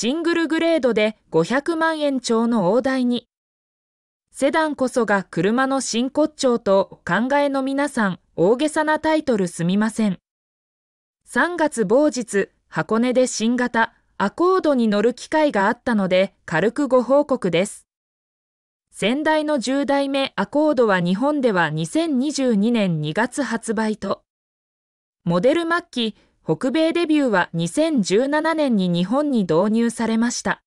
シングルグレードで500万円超の大台に。セダンこそが車の真骨頂と考えの皆さん、大げさなタイトルすみません。3月某日、箱根で新型、アコードに乗る機会があったので、軽くご報告です。先代の10代目アコードは日本では2022年2月発売と、モデル末期、北米デビューは2017年に日本に導入されました。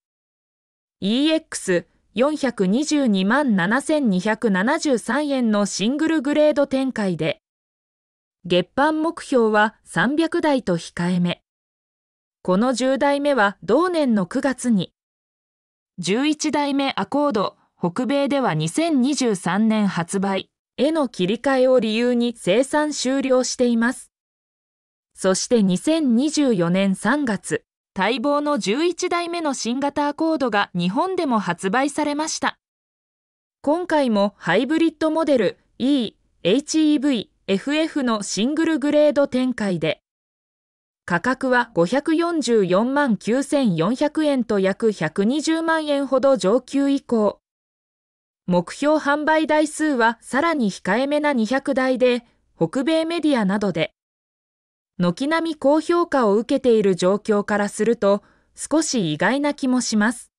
EX422 万7273円のシングルグレード展開で、月間目標は300台と控えめ。この10台目は同年の9月に、11台目アコード北米では2023年発売への切り替えを理由に生産終了しています。そして2024年3月、待望の11代目の新型アコードが日本でも発売されました。今回もハイブリッドモデル E、HEV、FF のシングルグレード展開で、価格は544万9400円と約120万円ほど上級以降。目標販売台数はさらに控えめな200台で、北米メディアなどで、軒並み高評価を受けている状況からすると、少し意外な気もします。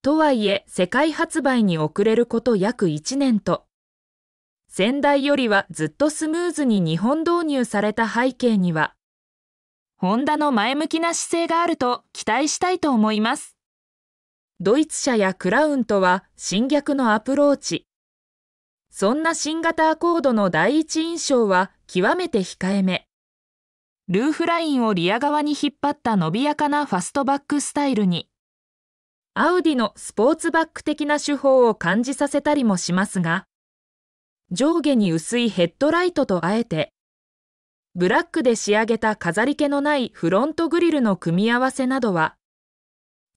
とはいえ、世界発売に遅れること約1年と、先代よりはずっとスムーズに日本導入された背景には、ホンダの前向きな姿勢があると期待したいと思います。ドイツ車やクラウンとは侵略のアプローチ。そんな新型アコードの第一印象は極めて控えめ。ルーフラインをリア側に引っ張った伸びやかなファストバックスタイルに、アウディのスポーツバック的な手法を感じさせたりもしますが、上下に薄いヘッドライトとあえて、ブラックで仕上げた飾り気のないフロントグリルの組み合わせなどは、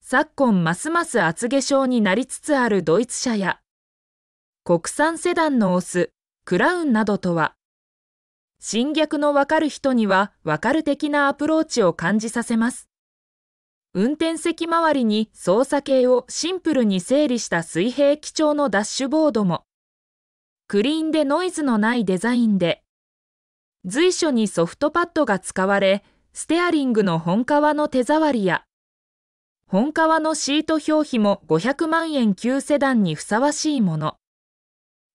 昨今ますます厚化粧になりつつあるドイツ車や、国産セダンのオス、クラウンなどとは、侵略のわかる人にはわかる的なアプローチを感じさせます。運転席周りに操作系をシンプルに整理した水平基調のダッシュボードも、クリーンでノイズのないデザインで、随所にソフトパッドが使われ、ステアリングの本革の手触りや、本革のシート表皮も500万円級セダンにふさわしいもの。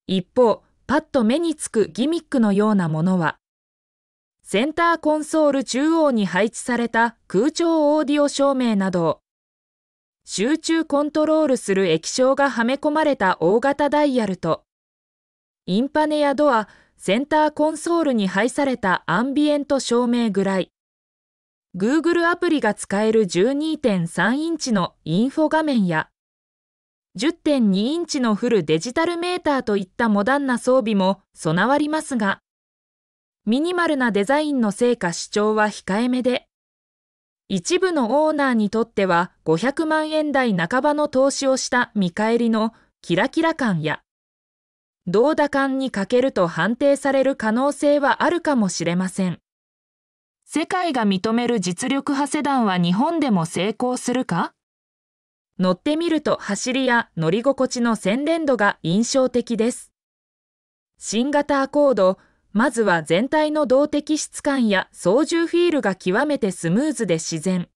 一方、パッと目につくギミックのようなものは、センターコンソール中央に配置された空調オーディオ照明など、集中コントロールする液晶がはめ込まれた大型ダイヤルと、インパネやドア、センターコンソールに配されたアンビエント照明ぐらい、Google アプリが使える12.3インチのインフォ画面や、10.2インチのフルデジタルメーターといったモダンな装備も備わりますが、ミニマルなデザインの成果主張は控えめで、一部のオーナーにとっては500万円台半ばの投資をした見返りのキラキラ感や、銅打感に欠けると判定される可能性はあるかもしれません。世界が認める実力派セダンは日本でも成功するか乗ってみると走りや乗り心地の洗練度が印象的です。新型アコード、まずは全体の動的質感や操縦フィールが極めてスムーズで自然。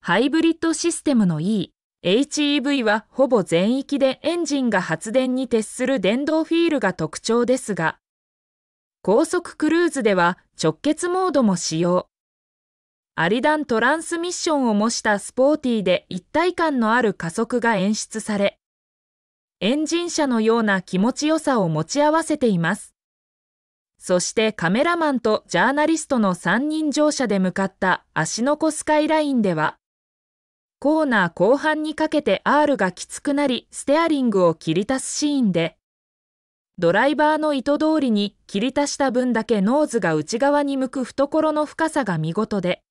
ハイブリッドシステムの E、HEV はほぼ全域でエンジンが発電に徹する電動フィールが特徴ですが、高速クルーズでは直結モードも使用。アリダントランスミッションを模したスポーティーで一体感のある加速が演出され、エンジン車のような気持ちよさを持ち合わせています。そしてカメラマンとジャーナリストの3人乗車で向かった芦ノ湖スカイラインでは、コーナー後半にかけて R がきつくなり、ステアリングを切り足すシーンで、ドライバーの意図通りに切り足した分だけノーズが内側に向く懐の深さが見事で、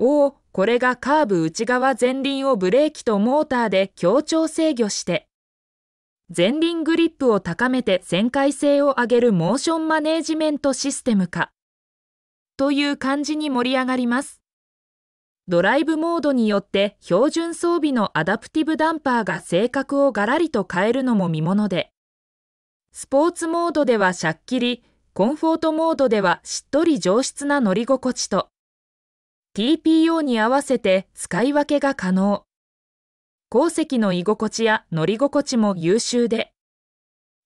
おお、これがカーブ内側前輪をブレーキとモーターで協調制御して、前輪グリップを高めて旋回性を上げるモーションマネージメントシステム化という感じに盛り上がります。ドライブモードによって標準装備のアダプティブダンパーが性格をガラリと変えるのも見もので、スポーツモードではしゃっきり、コンフォートモードではしっとり上質な乗り心地と、TPO に合わせて使い分けが可能。鉱石の居心地や乗り心地も優秀で、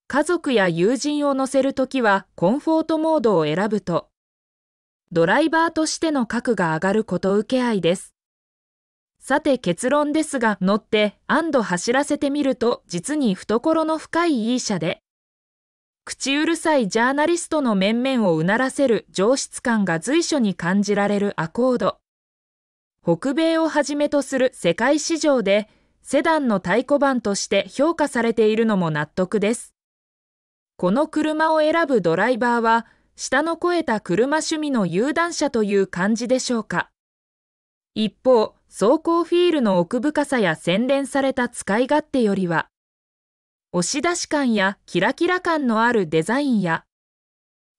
家族や友人を乗せるときはコンフォートモードを選ぶと、ドライバーとしての核が上がること受け合いです。さて結論ですが乗って安堵走らせてみると実に懐の深い E 社で、口うるさいジャーナリストの面々をうならせる上質感が随所に感じられるアコード。北米をはじめとする世界市場で、セダンの太鼓判として評価されているのも納得です。この車を選ぶドライバーは、下の肥えた車趣味の有段者という感じでしょうか。一方、走行フィールの奥深さや洗練された使い勝手よりは、押し出し感やキラキラ感のあるデザインや、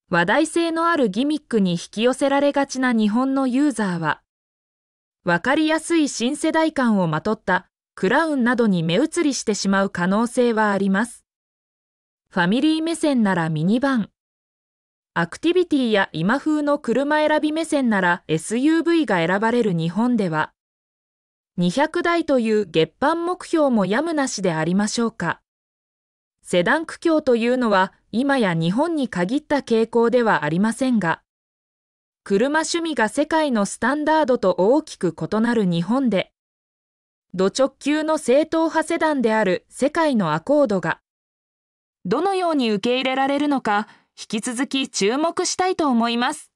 話題性のあるギミックに引き寄せられがちな日本のユーザーは、わかりやすい新世代感をまとったクラウンなどに目移りしてしまう可能性はあります。ファミリー目線ならミニバン。アクティビティや今風の車選び目線なら SUV が選ばれる日本では、200台という月版目標もやむなしでありましょうか。セダン苦境というのは今や日本に限った傾向ではありませんが、車趣味が世界のスタンダードと大きく異なる日本で、土直球の正統派セダンである世界のアコードが、どのように受け入れられるのか、引き続き注目したいと思います。